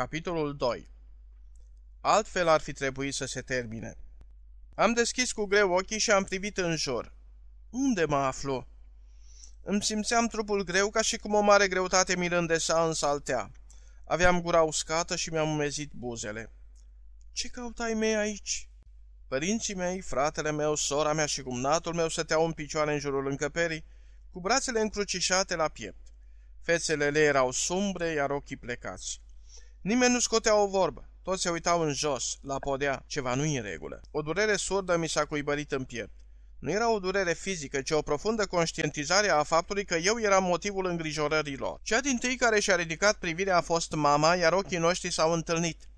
Capitolul 2 Altfel ar fi trebuit să se termine. Am deschis cu greu ochii și am privit în jur. Unde mă aflu? Îmi simțeam trupul greu ca și cum o mare greutate mi-l îndesa în saltea. Aveam gura uscată și mi-am umezit buzele. Ce căutai mei aici?" Părinții mei, fratele meu, sora mea și cumnatul meu stăteau în picioare în jurul încăperii, cu brațele încrucișate la piept. Fețele le erau sumbre, iar ochii plecați. Nimeni nu scotea o vorbă. Toți se uitau în jos, la podea. Ceva nu în regulă. O durere surdă mi s-a cuibărit în piept. Nu era o durere fizică, ci o profundă conștientizare a faptului că eu eram motivul îngrijorărilor. Cea din tâi care și-a ridicat privirea a fost mama, iar ochii noștri s-au întâlnit.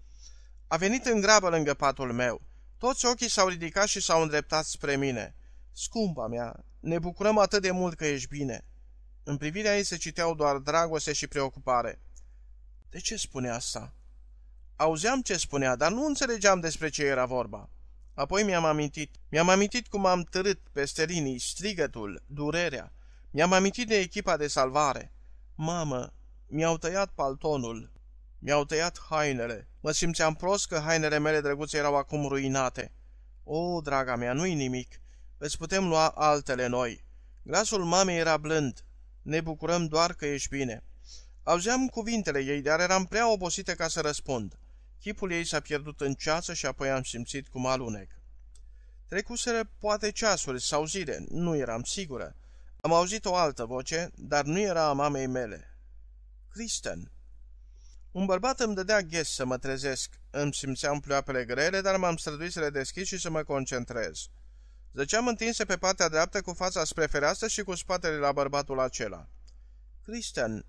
A venit în grabă lângă patul meu. Toți ochii s-au ridicat și s-au îndreptat spre mine. Scumpa mea, ne bucurăm atât de mult că ești bine. În privirea ei se citeau doar dragoste și preocupare. De ce spune asta? Auzeam ce spunea, dar nu înțelegeam despre ce era vorba. Apoi mi-am amintit. Mi-am amintit cum am târât peste linii, strigătul, durerea. Mi-am amintit de echipa de salvare. Mamă, mi-au tăiat paltonul. Mi-au tăiat hainele. Mă simțeam prost că hainele mele drăguțe erau acum ruinate. O, draga mea, nu-i nimic. Îți putem lua altele noi. Glasul mamei era blând. Ne bucurăm doar că ești bine. Auzeam cuvintele ei, dar eram prea obosită ca să răspund. Chipul ei s-a pierdut în ceață și apoi am simțit cum alunec. Trecuseră poate ceasuri sau zile, nu eram sigură. Am auzit o altă voce, dar nu era a mamei mele. Kristen. Un bărbat îmi dădea ghes să mă trezesc. Îmi simțeam pleoapele grele, dar m-am străduit să le deschid și să mă concentrez. Zăceam întinse pe partea dreaptă cu fața spre fereastră și cu spatele la bărbatul acela. Kristen,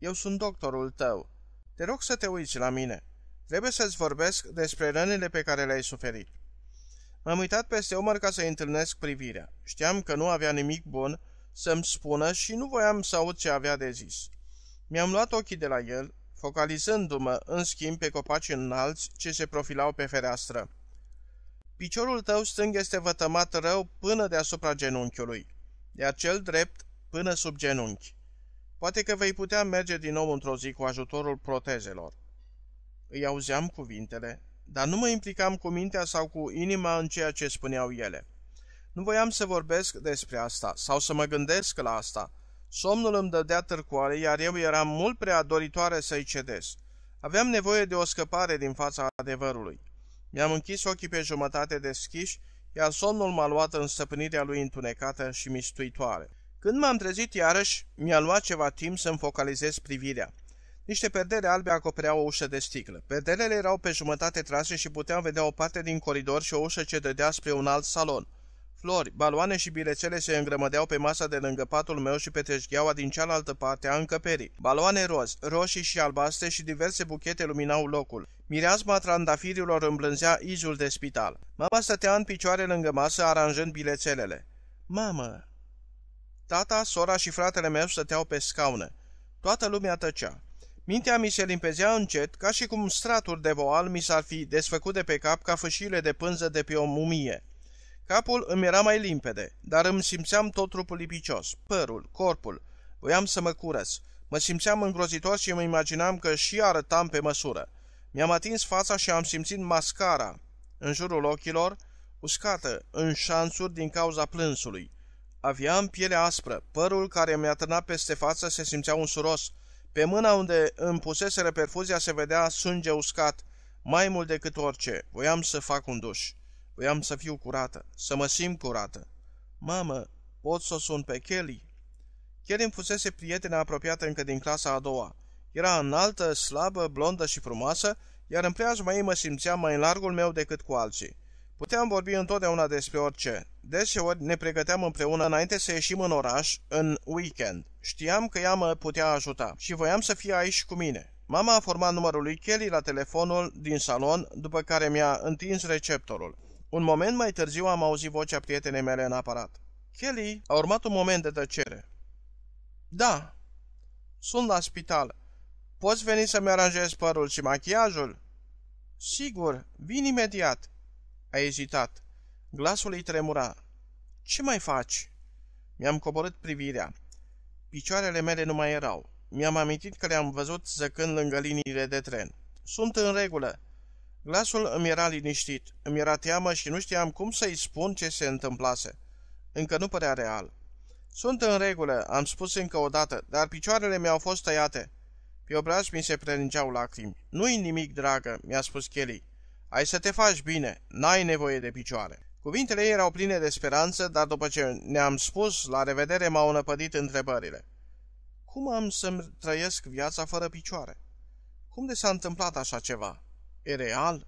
eu sunt doctorul tău. Te rog să te uiți la mine. Trebuie să-ți vorbesc despre rănile pe care le-ai suferit. M-am uitat peste omăr ca să-i întâlnesc privirea. Știam că nu avea nimic bun să-mi spună și nu voiam să aud ce avea de zis. Mi-am luat ochii de la el, focalizându-mă, în schimb, pe copaci înalți ce se profilau pe fereastră. Piciorul tău stâng este vătămat rău până deasupra genunchiului, iar cel drept până sub genunchi. Poate că vei putea merge din nou într-o zi cu ajutorul protejelor. Îi auzeam cuvintele, dar nu mă implicam cu mintea sau cu inima în ceea ce spuneau ele. Nu voiam să vorbesc despre asta sau să mă gândesc la asta. Somnul îmi dădea târcoare, iar eu eram mult prea doritoare să-i cedez. Aveam nevoie de o scăpare din fața adevărului. Mi-am închis ochii pe jumătate deschiși, iar somnul m-a luat în stăpânirea lui întunecată și mistuitoare. Când m-am trezit iarăși, mi-a luat ceva timp să-mi focalizez privirea. Niște perdere albe acopereau o ușă de sticlă. Perderele erau pe jumătate trase și puteam vedea o parte din coridor și o ușă ce dădea spre un alt salon. Flori, baloane și bilețele se îngrămădeau pe masa de lângă patul meu și pe teșgheaua din cealaltă parte a încăperii. Baloane roz, roșii și albastre și diverse buchete luminau locul. Mireasma trandafirilor îmblânzea izul de spital. Mama stătea în picioare lângă masă aranjând bilețelele. Mamă, Tata, sora și fratele meu stăteau pe scaune. Toată lumea tăcea. Mintea mi se limpezea încet, ca și cum straturi de voal mi s-ar fi desfăcut de pe cap ca fâșiile de pânză de pe o mumie. Capul îmi era mai limpede, dar îmi simțeam tot trupul lipicios, părul, corpul. Voiam să mă curăț. Mă simțeam îngrozitor și îmi imaginam că și arătam pe măsură. Mi-am atins fața și am simțit mascara în jurul ochilor, uscată în șansuri din cauza plânsului. Avea în aspră, părul care mi-a târnat peste față se simțea unsuros. Pe mâna unde îmi pusese perfuzia se vedea sânge uscat. Mai mult decât orice, voiam să fac un duș. Voiam să fiu curată, să mă simt curată. Mamă, pot să o sun pe Kelly? Kelly îmi fusese prietena apropiată încă din clasa a doua. Era înaltă, slabă, blondă și frumoasă, iar în preajma ei mă simțeam mai în largul meu decât cu alții. Puteam vorbi întotdeauna despre orice. Deseori ne pregăteam împreună înainte să ieșim în oraș, în weekend. Știam că ea mă putea ajuta și voiam să fie aici cu mine. Mama a format numărul lui Kelly la telefonul din salon, după care mi-a întins receptorul. Un moment mai târziu am auzit vocea prietenei mele în aparat. Kelly a urmat un moment de tăcere. Da, sunt la spital. Poți veni să-mi aranjezi părul și machiajul? Sigur, vin imediat. A ezitat. Glasul îi tremura. Ce mai faci?" Mi-am coborât privirea. Picioarele mele nu mai erau. Mi-am amintit că le-am văzut zăcând lângă liniile de tren. Sunt în regulă." Glasul îmi era liniștit, îmi era teamă și nu știam cum să-i spun ce se întâmplase. Încă nu părea real. Sunt în regulă, am spus încă o dată, dar picioarele mi-au fost tăiate. Pe obraz mi se prelingeau lacrimi. Nu-i nimic, dragă, mi-a spus Kelly. Ai să te faci bine, n-ai nevoie de picioare. Cuvintele ei erau pline de speranță, dar după ce ne-am spus, la revedere m-au năpădit întrebările. Cum am să-mi trăiesc viața fără picioare? Cum de s-a întâmplat așa ceva? E real?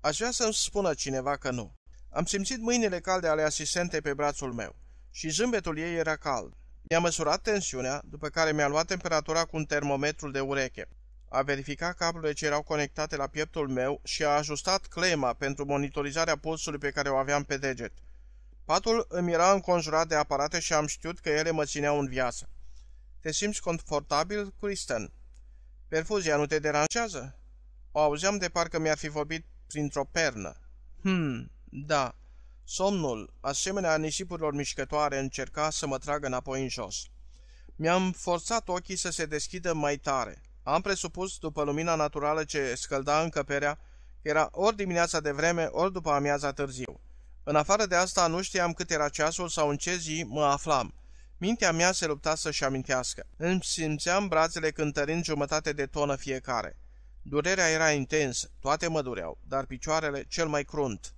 Aș vrea să-mi spună cineva că nu. Am simțit mâinile calde ale asistentei pe brațul meu și zâmbetul ei era cald. Mi-a măsurat tensiunea, după care mi-a luat temperatura cu un termometru de ureche a verificat că ce erau conectate la pieptul meu și a ajustat clema pentru monitorizarea pulsului pe care o aveam pe deget. Patul îmi era înconjurat de aparate și am știut că ele mă țineau în viață. Te simți confortabil, Kristen? Perfuzia nu te deranjează? O auzeam de parcă mi-ar fi vorbit printr-o pernă. Hmm, da. Somnul, asemenea nisipurilor mișcătoare, încerca să mă tragă înapoi în jos. Mi-am forțat ochii să se deschidă mai tare. Am presupus, după lumina naturală ce scălda încăperea, era ori dimineața de vreme, ori după amiaza târziu. În afară de asta nu știam cât era ceasul sau în ce zi mă aflam. Mintea mea se lupta să-și amintească. Îmi simțeam brațele cântărind jumătate de tonă fiecare. Durerea era intensă, toate mă dureau, dar picioarele cel mai crunt.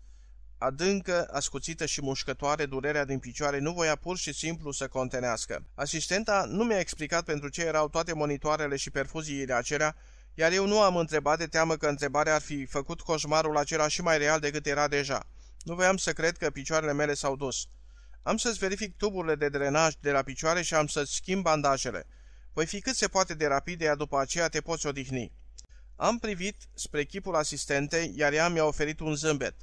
Adâncă, ascuțită și mușcătoare, durerea din picioare nu voia pur și simplu să contenească. Asistenta nu mi-a explicat pentru ce erau toate monitoarele și perfuziile acelea, iar eu nu am întrebat de teamă că întrebarea ar fi făcut coșmarul acela și mai real decât era deja. Nu voiam să cred că picioarele mele s-au dus. Am să-ți verific tuburile de drenaj de la picioare și am să-ți schimb bandajele. Voi fi cât se poate de rapid, iar după aceea te poți odihni. Am privit spre chipul asistentei, iar ea mi-a oferit un zâmbet.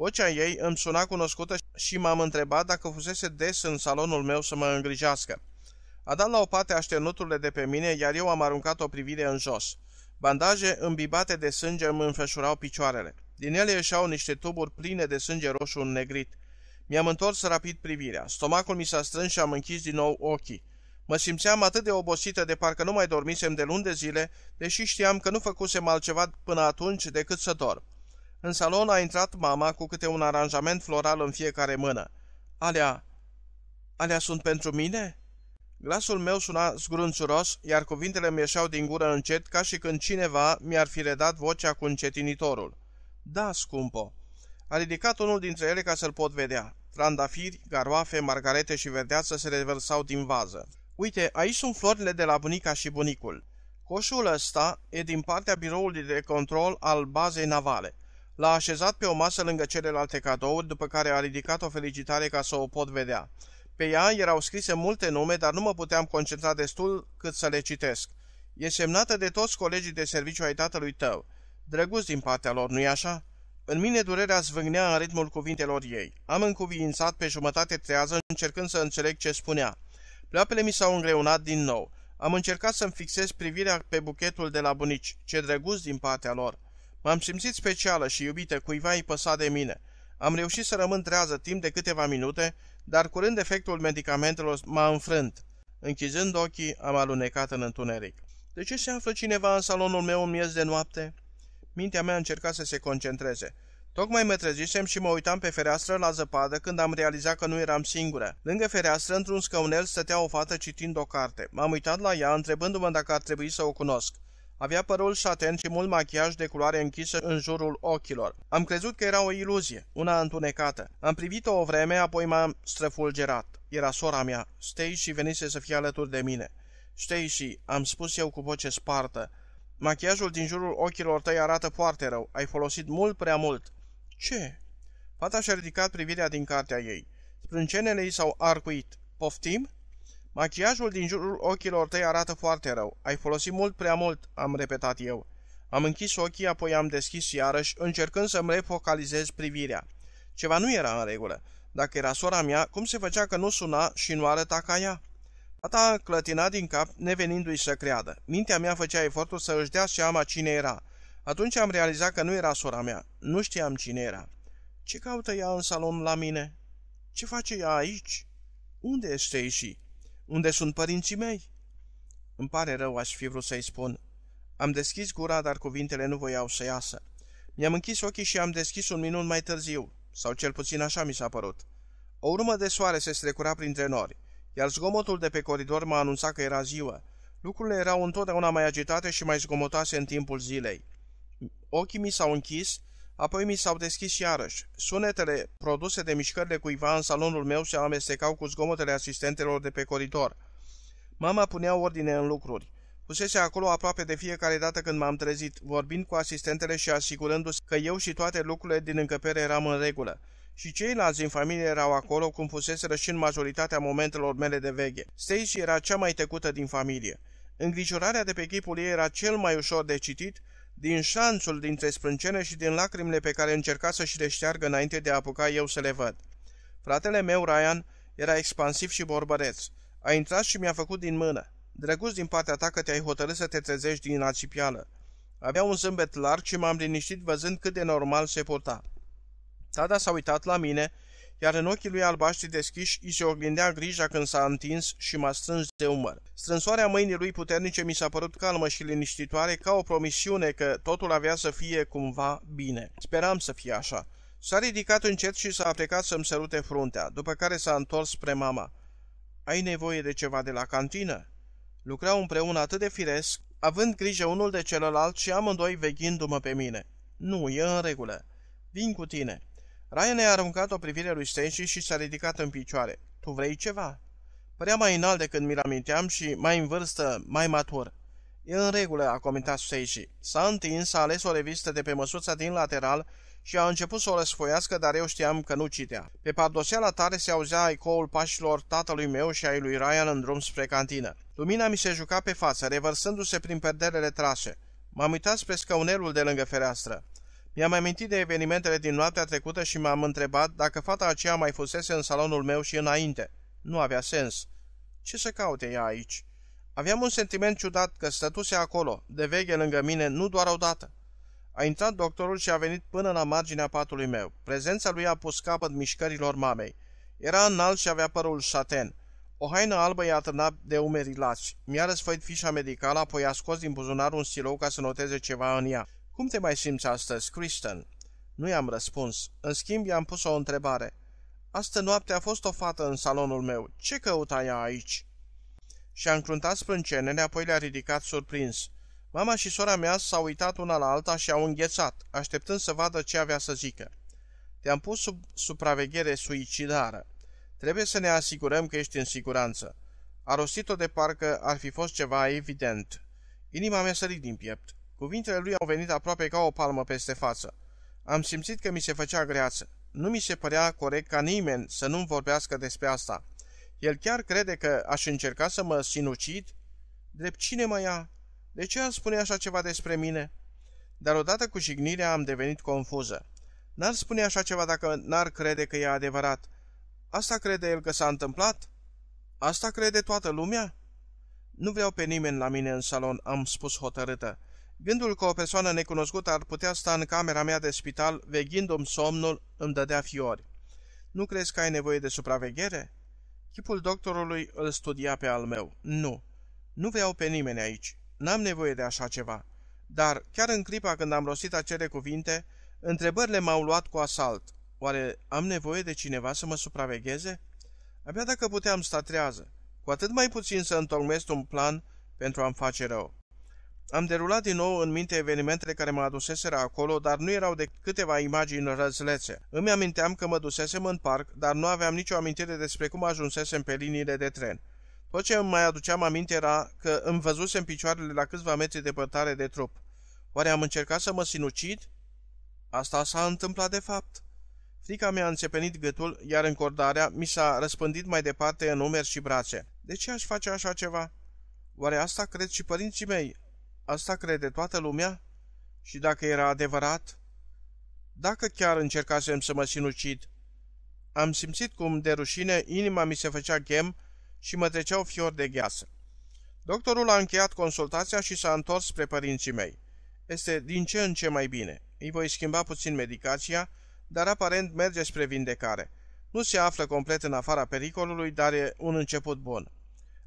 Vocea ei îmi suna cunoscută și m-am întrebat dacă fusese des în salonul meu să mă îngrijească. A dat la o parte așternuturile de pe mine, iar eu am aruncat o privire în jos. Bandaje îmbibate de sânge îmi înfășurau picioarele. Din ele ieșeau niște tuburi pline de sânge roșu negrit Mi-am întors rapid privirea. Stomacul mi s-a strâns și am închis din nou ochii. Mă simțeam atât de obosită de parcă nu mai dormisem de luni de zile, deși știam că nu făcusem altceva până atunci decât să dorm. În salon a intrat mama cu câte un aranjament floral în fiecare mână. Alea... Alea sunt pentru mine?" Glasul meu suna zgrunțuros, iar cuvintele mi ieșeau din gură încet, ca și când cineva mi-ar fi redat vocea cu încetinitorul. Da, scumpo." A ridicat unul dintre ele ca să-l pot vedea. Trandafiri, garoafe, margarete și verdeață se reversau din vază. Uite, aici sunt florile de la bunica și bunicul. Coșul ăsta e din partea biroului de control al bazei navale. L-a așezat pe o masă lângă celelalte cadouri, după care a ridicat o felicitare ca să o pot vedea. Pe ea erau scrise multe nume, dar nu mă puteam concentra destul cât să le citesc. E semnată de toți colegii de serviciu ai tatălui tău. Drăguț din partea lor, nu-i așa? În mine durerea zvâgnea în ritmul cuvintelor ei. Am încuviințat pe jumătate trează încercând să înțeleg ce spunea. Pleoapele mi s-au îngreunat din nou. Am încercat să-mi fixez privirea pe buchetul de la bunici. Ce drăguț din partea lor! M-am simțit specială și iubită, cuiva îi păsa de mine. Am reușit să rămân trează timp de câteva minute, dar curând efectul medicamentelor m-a înfrânt. Închizând ochii, am alunecat în întuneric. De ce se află cineva în salonul meu în miez de noapte? Mintea mea încerca să se concentreze. Tocmai mă trezisem și mă uitam pe fereastră la zăpadă când am realizat că nu eram singură. Lângă fereastră, într-un scaunel, stătea o fată citind o carte. M-am uitat la ea, întrebându-mă dacă ar trebui să o cunosc. Avea părul șaten și mult machiaj de culoare închisă în jurul ochilor. Am crezut că era o iluzie, una întunecată. Am privit-o o vreme, apoi m-am străfulgerat. Era sora mea. Stacy venise să fie alături de mine. Stacy, am spus eu cu voce spartă. Machiajul din jurul ochilor tăi arată foarte rău. Ai folosit mult prea mult. Ce? Fata și-a ridicat privirea din cartea ei. Sprâncenele i s-au arcuit. Poftim? Machiajul din jurul ochilor tăi arată foarte rău. Ai folosit mult prea mult, am repetat eu. Am închis ochii, apoi am deschis iarăși, încercând să-mi refocalizez privirea. Ceva nu era în regulă. Dacă era sora mea, cum se făcea că nu suna și nu arăta ca ea? Tata clătina din cap, nevenindu-i să creadă. Mintea mea făcea efortul să își dea seama cine era. Atunci am realizat că nu era sora mea. Nu știam cine era. Ce caută ea în salon la mine? Ce face ea aici? Unde este și? Unde sunt părinții mei?" Îmi pare rău, aș fi vrut să-i spun. Am deschis gura, dar cuvintele nu voiau să iasă. Mi-am închis ochii și am deschis un minut mai târziu, sau cel puțin așa mi s-a părut. O urmă de soare se strecura printre nori, iar zgomotul de pe coridor m-a anunțat că era ziua. Lucrurile erau întotdeauna mai agitate și mai zgomotoase în timpul zilei. Ochii mi s-au închis Apoi mi s-au deschis iarăși. Sunetele produse de mișcările cuiva în salonul meu se amestecau cu zgomotele asistentelor de pe coridor. Mama punea ordine în lucruri. Pusese acolo aproape de fiecare dată când m-am trezit, vorbind cu asistentele și asigurându-se că eu și toate lucrurile din încăpere eram în regulă. Și ceilalți din familie erau acolo, cum fuseseră și în majoritatea momentelor mele de veche. Stacy era cea mai tăcută din familie. Îngrijorarea de pe chipul ei era cel mai ușor de citit din șanțul dintre sprâncene și din lacrimile pe care încerca să-și le șteargă înainte de a apuca eu să le văd. Fratele meu, Ryan, era expansiv și borbăreț. A intrat și mi-a făcut din mână. Drăguț din partea ta că te-ai hotărât să te trezești din acipială. Avea un zâmbet larg și m-am liniștit văzând cât de normal se purta. Tada s-a uitat la mine iar în ochii lui albaștri deschiși îi se oglindea grija când s-a întins și m-a strâns de umăr. Strânsoarea mâinii lui puternice mi s-a părut calmă și liniștitoare ca o promisiune că totul avea să fie cumva bine. Speram să fie așa. S-a ridicat încet și s-a plecat să-mi sărute fruntea, după care s-a întors spre mama. Ai nevoie de ceva de la cantină?" Lucrau împreună atât de firesc, având grijă unul de celălalt și amândoi veghindu-mă pe mine. Nu, e în regulă. Vin cu tine." Ryan a aruncat o privire lui Stenshi și s-a ridicat în picioare. Tu vrei ceva?" Părea mai înalt decât mi-l aminteam și mai în vârstă, mai matur. E în regulă," a comentat Stenshi. S-a întins, a ales o revistă de pe măsuța din lateral și a început să o răsfoiască, dar eu știam că nu citea. Pe pardoseala tare se auzea ecoul pașilor tatălui meu și ai lui Ryan în drum spre cantină. Lumina mi se juca pe față, revărsându-se prin perdelele trase. M-am uitat spre scaunelul de lângă fereastră. Mi-am amintit de evenimentele din noaptea trecută și m-am întrebat dacă fata aceea mai fusese în salonul meu și înainte. Nu avea sens. Ce să caute ea aici? Aveam un sentiment ciudat că stătuse acolo, de veche lângă mine, nu doar odată. A intrat doctorul și a venit până la marginea patului meu. Prezența lui a pus capăt mișcărilor mamei. Era înalt și avea părul șaten. O haină albă i-a atârnat de umerii lați. Mi-a răsfăit fișa medicală, apoi a scos din buzunar un stilou ca să noteze ceva în ea. Cum te mai simți astăzi, Kristen?" Nu i-am răspuns. În schimb, i-am pus o întrebare. Astă noapte a fost o fată în salonul meu. Ce căuta ea aici?" Și-a încruntat sprâncenele, apoi le-a ridicat surprins. Mama și sora mea s-au uitat una la alta și au înghețat, așteptând să vadă ce avea să zică. Te-am pus sub supraveghere suicidară. Trebuie să ne asigurăm că ești în siguranță. A rostit-o de parcă ar fi fost ceva evident. Inima mea sărit din piept. Cuvintele lui au venit aproape ca o palmă peste față. Am simțit că mi se făcea greață. Nu mi se părea corect ca nimeni să nu-mi vorbească despre asta. El chiar crede că aș încerca să mă sinucid? Drept cine mă ia? De ce ar spune așa ceva despre mine? Dar odată cu jignirea am devenit confuză. N-ar spune așa ceva dacă n-ar crede că e adevărat. Asta crede el că s-a întâmplat? Asta crede toată lumea? Nu vreau pe nimeni la mine în salon, am spus hotărâtă. Gândul că o persoană necunoscută ar putea sta în camera mea de spital, veghindu-mi somnul, îmi dădea fiori. Nu crezi că ai nevoie de supraveghere?" Chipul doctorului îl studia pe al meu. Nu. Nu vreau pe nimeni aici. N-am nevoie de așa ceva. Dar, chiar în clipa când am rostit acele cuvinte, întrebările m-au luat cu asalt. Oare am nevoie de cineva să mă supravegheze? Abia dacă puteam sta trează. cu atât mai puțin să întocmesc un plan pentru a-mi face rău. Am derulat din nou în minte evenimentele care mă aduseseră acolo, dar nu erau decât câteva imagini răzlețe. Îmi aminteam că mă dusesem în parc, dar nu aveam nicio amintire despre cum ajunsesem pe liniile de tren. Tot ce îmi mai aduceam aminte era că îmi văzusem picioarele la câțiva metri de pătare de trup. Oare am încercat să mă sinucid? Asta s-a întâmplat de fapt. Frica mi a înțepenit gâtul, iar încordarea mi s-a răspândit mai departe în umeri și brațe. De ce aș face așa ceva? Oare asta cred și părinții mei, Asta crede toată lumea? Și dacă era adevărat? Dacă chiar încercasem să mă sinucid, am simțit cum de rușine inima mi se făcea ghem și mă treceau fior de gheasă. Doctorul a încheiat consultația și s-a întors spre părinții mei. Este din ce în ce mai bine. Îi voi schimba puțin medicația, dar aparent merge spre vindecare. Nu se află complet în afara pericolului, dar e un început bun.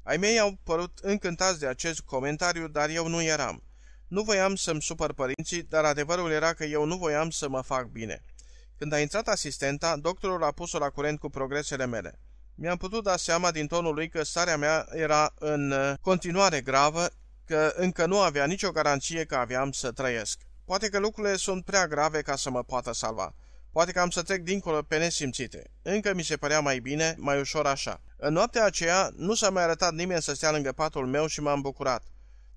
Ai mei au părut încântați de acest comentariu, dar eu nu eram. Nu voiam să-mi supăr părinții, dar adevărul era că eu nu voiam să mă fac bine. Când a intrat asistenta, doctorul a pus-o la curent cu progresele mele. Mi-am putut da seama din tonul lui că starea mea era în uh, continuare gravă, că încă nu avea nicio garanție că aveam să trăiesc. Poate că lucrurile sunt prea grave ca să mă poată salva. Poate că am să trec dincolo pe nesimțite. Încă mi se părea mai bine, mai ușor așa. În noaptea aceea nu s-a mai arătat nimeni să stea lângă patul meu și m-am bucurat.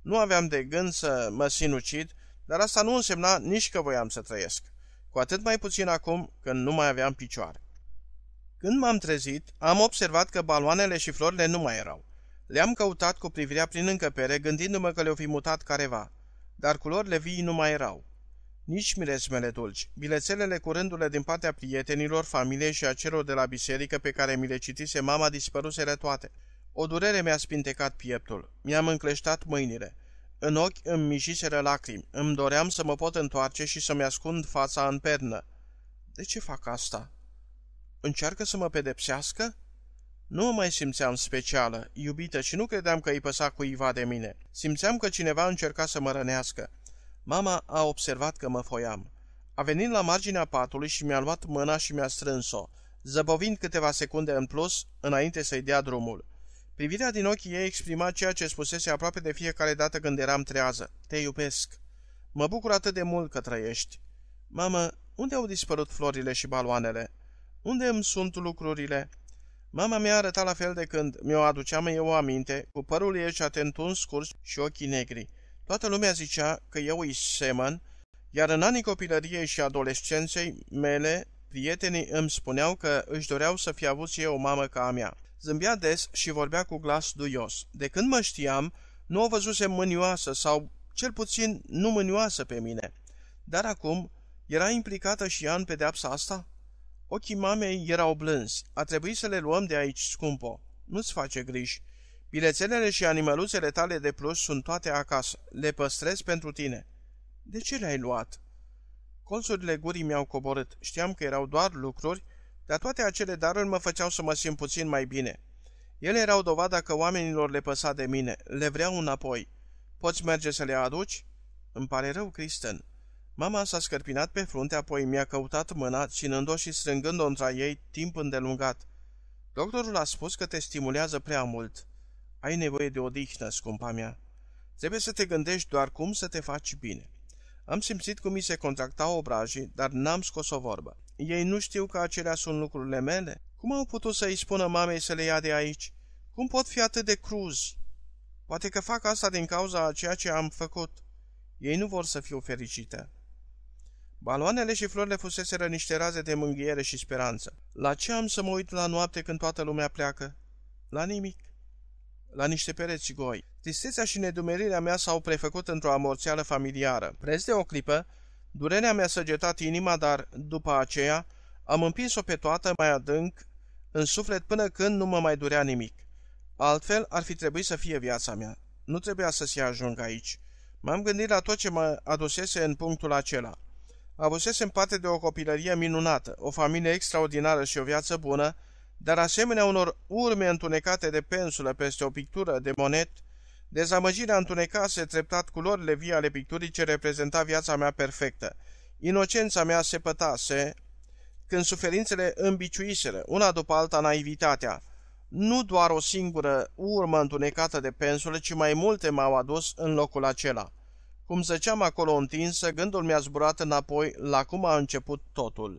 Nu aveam de gând să mă sinucid, dar asta nu însemna nici că voiam să trăiesc. Cu atât mai puțin acum, când nu mai aveam picioare. Când m-am trezit, am observat că baloanele și florile nu mai erau. Le-am căutat cu privirea prin încăpere, gândindu-mă că le-o fi mutat careva, dar culorile vii nu mai erau nici miresmele dulci. Bilețelele cu rândurile din partea prietenilor, familiei și a celor de la biserică pe care mi le citise mama dispăruseră toate. O durere mi-a spintecat pieptul, mi-am încleștat mâinile. În ochi îmi mijiseră lacrimi, îmi doream să mă pot întoarce și să-mi ascund fața în pernă. De ce fac asta? Încearcă să mă pedepsească? Nu mă mai simțeam specială, iubită și nu credeam că îi păsa cuiva de mine. Simțeam că cineva încerca să mă rănească. Mama a observat că mă foiam. A venit la marginea patului și mi-a luat mâna și mi-a strâns-o, zăbovind câteva secunde în plus înainte să-i dea drumul. Privirea din ochii ei exprima ceea ce spusese aproape de fiecare dată când eram trează. Te iubesc. Mă bucur atât de mult că trăiești. Mamă, unde au dispărut florile și baloanele? Unde îmi sunt lucrurile? Mama mi-a arătat la fel de când mi-o aduceam eu aminte, cu părul ei și-a scurs și ochii negri. Toată lumea zicea că eu îi semăn, iar în anii copilăriei și adolescenței mele, prietenii îmi spuneau că își doreau să fi avut eu o mamă ca a mea. Zâmbea des și vorbea cu glas duios. De când mă știam, nu o văzusem mânioasă sau, cel puțin, nu mânioasă pe mine. Dar acum, era implicată și ea în pedeapsa asta? Ochii mamei erau blânzi. A trebuit să le luăm de aici, scumpo. Nu-ți face griji. Bilețelele și animăluțele tale de plus sunt toate acasă. Le păstrez pentru tine." De ce le-ai luat?" Colțurile gurii mi-au coborât. Știam că erau doar lucruri, dar toate acele daruri mă făceau să mă simt puțin mai bine. Ele erau dovada că oamenilor le păsa de mine. Le vreau înapoi. Poți merge să le aduci?" Îmi pare rău, Kristen." Mama s-a scărpinat pe frunte, apoi mi-a căutat mâna, ținând-o și strângând-o între ei timp îndelungat. Doctorul a spus că te stimulează prea mult. Ai nevoie de odihnă, scumpa mea. Trebuie să te gândești doar cum să te faci bine. Am simțit cum mi se contractau obrajii, dar n-am scos o vorbă. Ei nu știu că acelea sunt lucrurile mele? Cum au putut să-i spună mamei să le ia de aici? Cum pot fi atât de cruzi? Poate că fac asta din cauza a ceea ce am făcut. Ei nu vor să fiu fericite. Baloanele și florile fuseseră niște raze de mânghiere și speranță. La ce am să mă uit la noapte când toată lumea pleacă? La nimic la niște pereți goi. Tristețea și nedumerirea mea s-au prefăcut într-o amorțeală familiară. Preț de o clipă, durerea mi-a săgetat inima, dar, după aceea, am împins-o pe toată mai adânc în suflet până când nu mă mai durea nimic. Altfel ar fi trebuit să fie viața mea. Nu trebuia să se ajung aici. M-am gândit la tot ce mă adusese în punctul acela. Avusesem parte de o copilărie minunată, o familie extraordinară și o viață bună, dar asemenea unor urme întunecate de pensulă peste o pictură de monet, dezamăgirea întunecase treptat culorile vie ale picturii ce reprezenta viața mea perfectă. Inocența mea se pătase când suferințele îmbiciuiseră, una după alta naivitatea. Nu doar o singură urmă întunecată de pensulă, ci mai multe m-au adus în locul acela. Cum zăceam acolo întinsă, gândul mi-a zburat înapoi la cum a început totul.